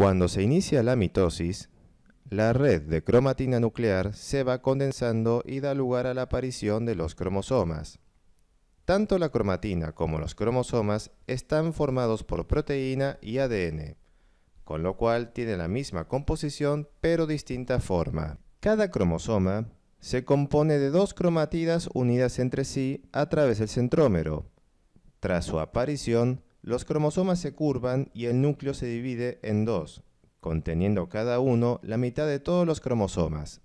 Cuando se inicia la mitosis, la red de cromatina nuclear se va condensando y da lugar a la aparición de los cromosomas. Tanto la cromatina como los cromosomas están formados por proteína y ADN, con lo cual tienen la misma composición pero distinta forma. Cada cromosoma se compone de dos cromatidas unidas entre sí a través del centrómero. Tras su aparición, los cromosomas se curvan y el núcleo se divide en dos, conteniendo cada uno la mitad de todos los cromosomas.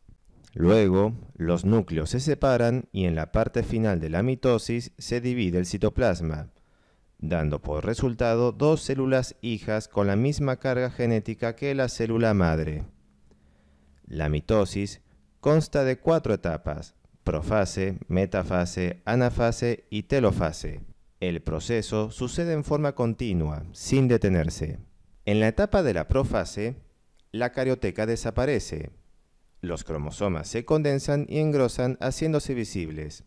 Luego, los núcleos se separan y en la parte final de la mitosis se divide el citoplasma, dando por resultado dos células hijas con la misma carga genética que la célula madre. La mitosis consta de cuatro etapas, profase, metafase, anafase y telofase. El proceso sucede en forma continua, sin detenerse. En la etapa de la profase, la carioteca desaparece. Los cromosomas se condensan y engrosan haciéndose visibles,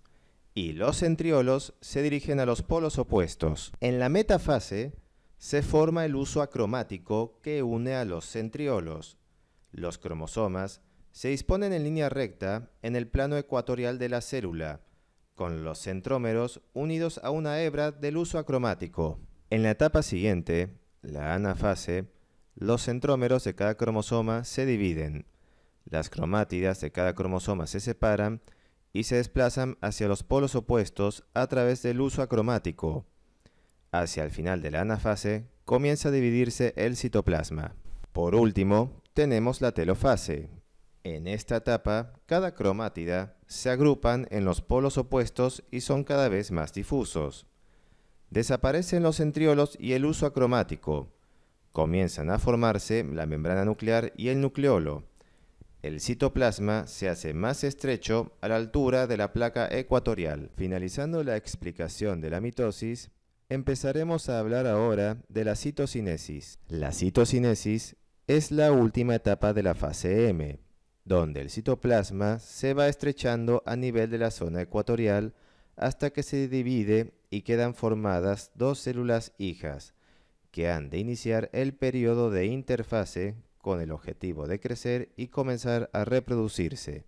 y los centriolos se dirigen a los polos opuestos. En la metafase, se forma el uso acromático que une a los centriolos. Los cromosomas se disponen en línea recta en el plano ecuatorial de la célula, con los centrómeros unidos a una hebra del uso acromático. En la etapa siguiente, la anafase, los centrómeros de cada cromosoma se dividen, las cromátidas de cada cromosoma se separan y se desplazan hacia los polos opuestos a través del uso acromático. Hacia el final de la anafase comienza a dividirse el citoplasma. Por último, tenemos la telofase, en esta etapa, cada cromátida se agrupan en los polos opuestos y son cada vez más difusos. Desaparecen los centriolos y el uso acromático. Comienzan a formarse la membrana nuclear y el nucleolo. El citoplasma se hace más estrecho a la altura de la placa ecuatorial. Finalizando la explicación de la mitosis, empezaremos a hablar ahora de la citocinesis. La citocinesis es la última etapa de la fase M donde el citoplasma se va estrechando a nivel de la zona ecuatorial hasta que se divide y quedan formadas dos células hijas, que han de iniciar el periodo de interfase con el objetivo de crecer y comenzar a reproducirse.